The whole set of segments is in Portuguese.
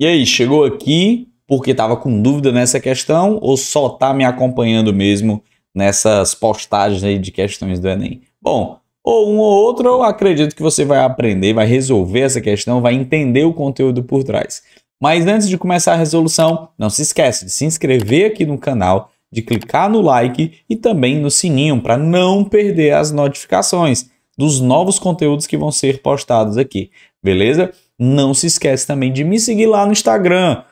E aí, chegou aqui porque estava com dúvida nessa questão ou só está me acompanhando mesmo nessas postagens aí de questões do Enem? Bom, ou um ou outro, eu acredito que você vai aprender, vai resolver essa questão, vai entender o conteúdo por trás. Mas antes de começar a resolução, não se esquece de se inscrever aqui no canal, de clicar no like e também no sininho para não perder as notificações dos novos conteúdos que vão ser postados aqui, beleza? Não se esquece também de me seguir lá no Instagram,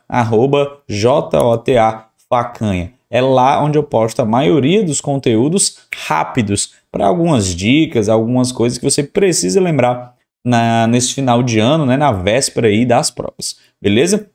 JOTAFacanha. É lá onde eu posto a maioria dos conteúdos rápidos, para algumas dicas, algumas coisas que você precisa lembrar na, nesse final de ano, né, na véspera aí das provas, beleza?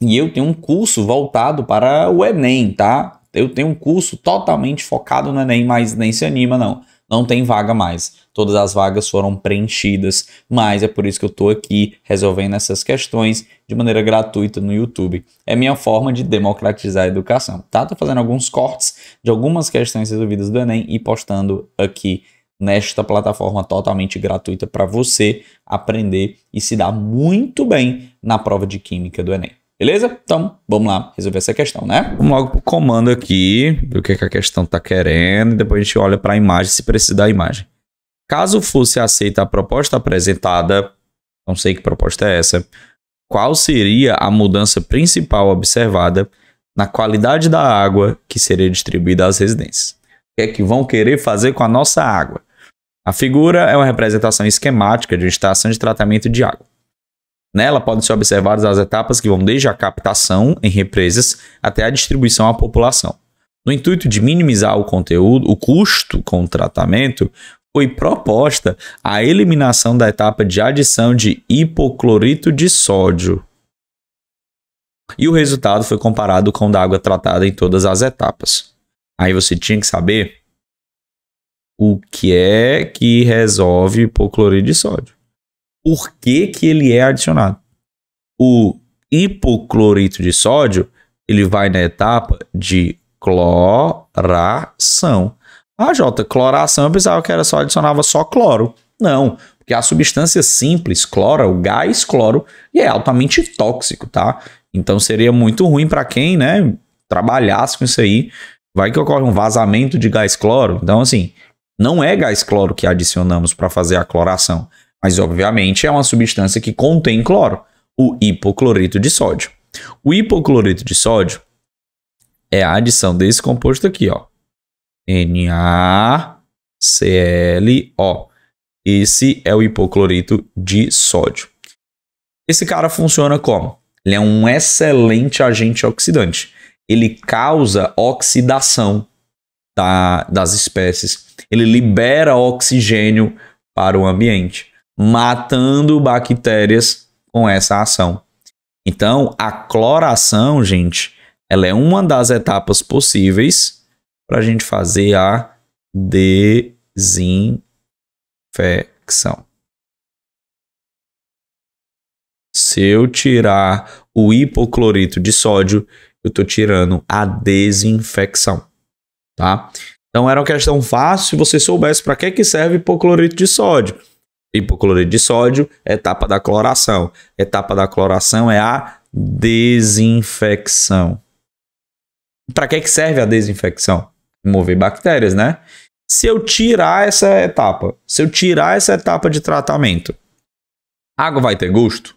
E eu tenho um curso voltado para o Enem, tá? Eu tenho um curso totalmente focado no Enem, mas nem se anima não não tem vaga mais. Todas as vagas foram preenchidas, mas é por isso que eu estou aqui resolvendo essas questões de maneira gratuita no YouTube. É minha forma de democratizar a educação, tá? Estou fazendo alguns cortes de algumas questões resolvidas do Enem e postando aqui nesta plataforma totalmente gratuita para você aprender e se dar muito bem na prova de química do Enem. Beleza? Então, vamos lá resolver essa questão, né? Vamos logo pro comando aqui, ver o que, é que a questão tá querendo, e depois a gente olha para a imagem, se precisa da imagem. Caso fosse aceita a proposta apresentada, não sei que proposta é essa, qual seria a mudança principal observada na qualidade da água que seria distribuída às residências? O que é que vão querer fazer com a nossa água? A figura é uma representação esquemática de uma estação de tratamento de água. Nela né? podem ser observadas as etapas que vão desde a captação em represas até a distribuição à população. No intuito de minimizar o conteúdo, o custo com o tratamento, foi proposta a eliminação da etapa de adição de hipoclorito de sódio. E o resultado foi comparado com o da água tratada em todas as etapas. Aí você tinha que saber o que é que resolve hipoclorito de sódio por que, que ele é adicionado. O hipoclorito de sódio, ele vai na etapa de cloração. Ah, Jota, cloração eu pensava que era só adicionava só cloro. Não, porque a substância simples, cloro, o gás cloro, e é altamente tóxico, tá? Então seria muito ruim para quem, né, trabalhasse com isso aí. Vai que ocorre um vazamento de gás cloro. Então, assim, não é gás cloro que adicionamos para fazer a cloração. Mas, obviamente, é uma substância que contém cloro, o hipoclorito de sódio. O hipoclorito de sódio é a adição desse composto aqui, ó. NaClO. Esse é o hipoclorito de sódio. Esse cara funciona como? Ele é um excelente agente oxidante. Ele causa oxidação da, das espécies. Ele libera oxigênio para o ambiente matando bactérias com essa ação. Então, a cloração, gente, ela é uma das etapas possíveis para a gente fazer a desinfecção. Se eu tirar o hipoclorito de sódio, eu estou tirando a desinfecção, tá? Então era uma questão fácil se você soubesse para que, que serve hipoclorito de sódio hipoclorito de sódio, etapa da cloração. Etapa da cloração é a desinfecção. Para que, que serve a desinfecção? Mover bactérias, né? Se eu tirar essa etapa, se eu tirar essa etapa de tratamento, água vai ter gosto?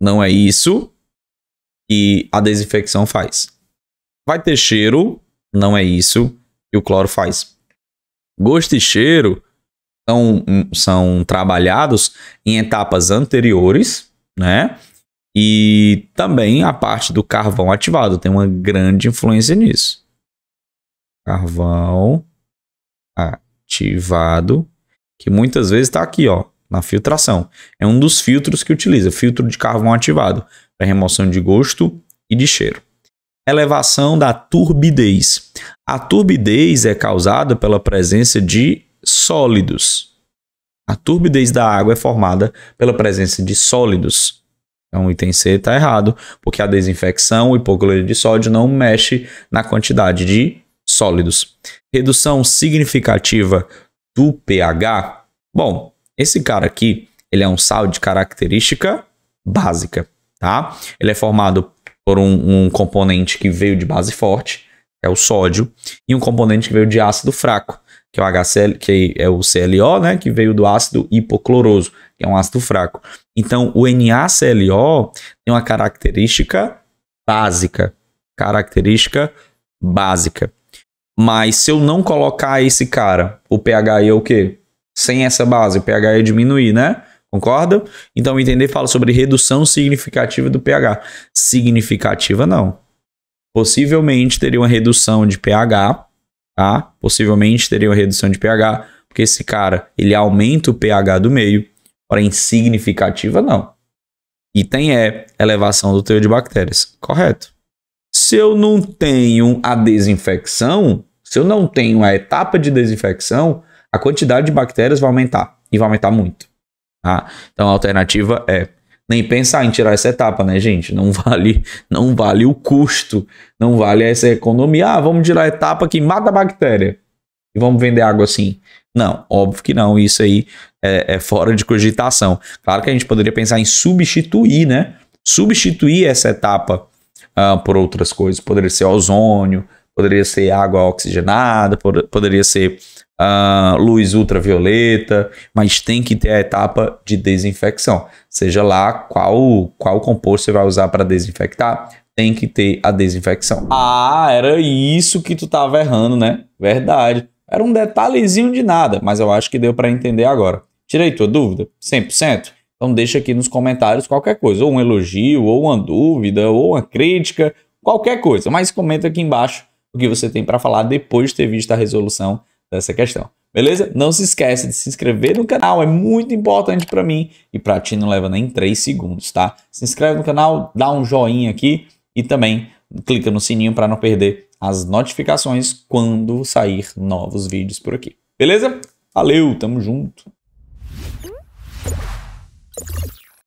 Não é isso que a desinfecção faz. Vai ter cheiro? Não é isso que o cloro faz. Gosto e cheiro são, hum, são trabalhados em etapas anteriores, né? E também a parte do carvão ativado tem uma grande influência nisso. Carvão ativado, que muitas vezes está aqui, ó, na filtração. É um dos filtros que utiliza, filtro de carvão ativado, para remoção de gosto e de cheiro. Elevação da turbidez. A turbidez é causada pela presença de sólidos. A turbidez da água é formada pela presença de sólidos. Então, o item C está errado, porque a desinfecção, o hipoclorito de sódio, não mexe na quantidade de sólidos. Redução significativa do pH. Bom, esse cara aqui, ele é um sal de característica básica, tá? Ele é formado por um, um componente que veio de base forte, é o sódio, e um componente que veio de ácido fraco, que é o HCl, que é o CLO, né, que veio do ácido hipocloroso, que é um ácido fraco. Então, o NaClO tem uma característica básica, característica básica. Mas se eu não colocar esse cara, o pH é o quê? Sem essa base, o pH ia é diminuir, né? Concorda? Então, entender fala sobre redução significativa do pH. Significativa não. Possivelmente teria uma redução de pH tá? Possivelmente teria uma redução de pH, porque esse cara, ele aumenta o pH do meio, porém significativa não. Item é elevação do teor de bactérias, correto? Se eu não tenho a desinfecção, se eu não tenho a etapa de desinfecção, a quantidade de bactérias vai aumentar e vai aumentar muito. Tá? Então a alternativa é nem pensar em tirar essa etapa, né, gente? Não vale, não vale o custo, não vale essa economia. Ah, vamos tirar a etapa que mata a bactéria e vamos vender água assim. Não, óbvio que não. Isso aí é, é fora de cogitação. Claro que a gente poderia pensar em substituir, né? Substituir essa etapa ah, por outras coisas. Poderia ser ozônio, poderia ser água oxigenada, poderia ser uh, luz ultravioleta, mas tem que ter a etapa de desinfecção. Seja lá qual, qual composto você vai usar para desinfectar, tem que ter a desinfecção. Ah, era isso que tu estava errando, né? Verdade. Era um detalhezinho de nada, mas eu acho que deu para entender agora. Tirei tua dúvida? 100%? Então deixa aqui nos comentários qualquer coisa, ou um elogio, ou uma dúvida, ou uma crítica, qualquer coisa. Mas comenta aqui embaixo o que você tem para falar depois de ter visto a resolução dessa questão. Beleza? Não se esqueça de se inscrever no canal, é muito importante para mim e para ti não leva nem 3 segundos, tá? Se inscreve no canal, dá um joinha aqui e também clica no sininho para não perder as notificações quando sair novos vídeos por aqui. Beleza? Valeu, tamo junto.